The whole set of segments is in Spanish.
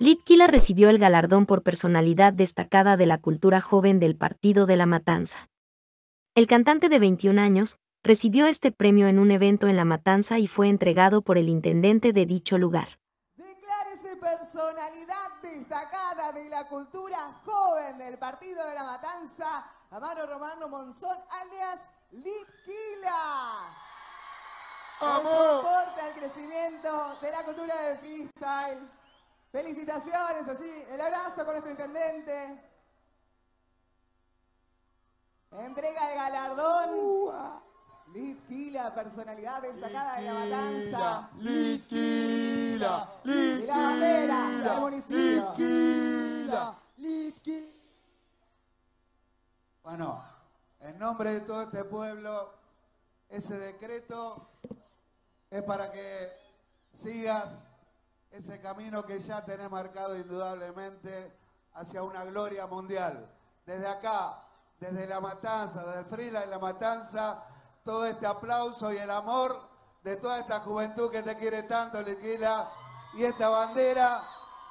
Litkila recibió el galardón por personalidad destacada de la cultura joven del Partido de la Matanza. El cantante de 21 años recibió este premio en un evento en La Matanza y fue entregado por el intendente de dicho lugar. Declárese personalidad destacada de la cultura joven del Partido de la Matanza, Amaro Romano Monzón, alias Litkila. Por su aporte al crecimiento de la cultura de freestyle. Felicitaciones, así, el abrazo con nuestro intendente. Entrega el galardón. Litquila, personalidad destacada de la balanza. Litquila, Litquila. Y la bandera del municipio. Litquila, Litquila. Bueno, en nombre de todo este pueblo, ese decreto es para que sigas ese camino que ya tenés marcado indudablemente hacia una gloria mundial. Desde acá, desde La Matanza, desde Frila y La Matanza, todo este aplauso y el amor de toda esta juventud que te quiere tanto, Liquila, y esta bandera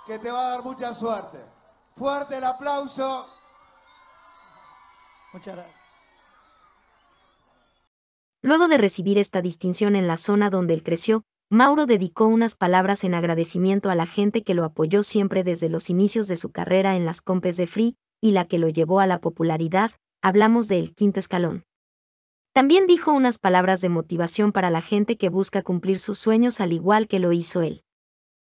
que te va a dar mucha suerte. Fuerte el aplauso. Muchas gracias. Luego de recibir esta distinción en la zona donde él creció, Mauro dedicó unas palabras en agradecimiento a la gente que lo apoyó siempre desde los inicios de su carrera en las compes de Free y la que lo llevó a la popularidad, hablamos del quinto escalón. También dijo unas palabras de motivación para la gente que busca cumplir sus sueños al igual que lo hizo él.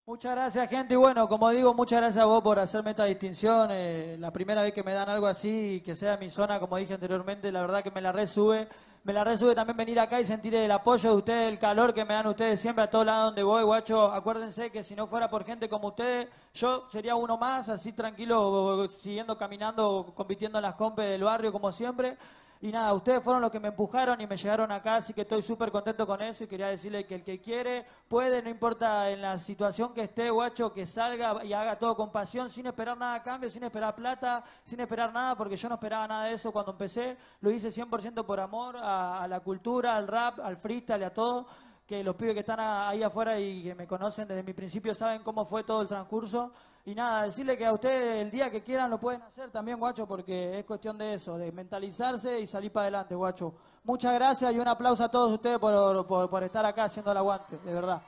Muchas gracias gente y bueno, como digo, muchas gracias a vos por hacerme esta distinción. Eh, la primera vez que me dan algo así y que sea mi zona, como dije anteriormente, la verdad que me la resube. Me la resuelve también venir acá y sentir el apoyo de ustedes, el calor que me dan ustedes siempre a todos lados donde voy, guacho. Acuérdense que si no fuera por gente como ustedes, yo sería uno más, así tranquilo, siguiendo caminando, compitiendo en las compes del barrio como siempre. Y nada, ustedes fueron los que me empujaron y me llegaron acá, así que estoy súper contento con eso y quería decirle que el que quiere puede, no importa en la situación que esté, guacho, que salga y haga todo con pasión, sin esperar nada a cambio, sin esperar plata, sin esperar nada, porque yo no esperaba nada de eso cuando empecé. Lo hice 100% por amor a a, la cultura, al rap, al freestyle, a todo, que los pibes que están ahí afuera y que me conocen desde mi principio saben cómo fue todo el transcurso. Y nada, decirle que a ustedes el día que quieran lo pueden hacer también, guacho, porque es cuestión de eso, de mentalizarse y salir para adelante, guacho. Muchas gracias y un aplauso a todos ustedes por, por, estar acá haciendo el aguante, de verdad.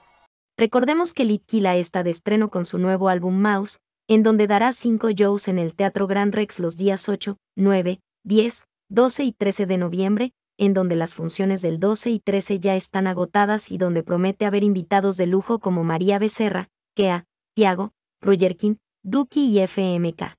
Recordemos que Litquila está de estreno con su nuevo álbum Mouse, en donde dará cinco shows en el Teatro Gran Rex los días 8, 9, 10, 12 y 13 de noviembre, en donde las funciones del 12 y 13 ya están agotadas y donde promete haber invitados de lujo como María Becerra, Kea, Tiago, Roger King, Duki y FMK.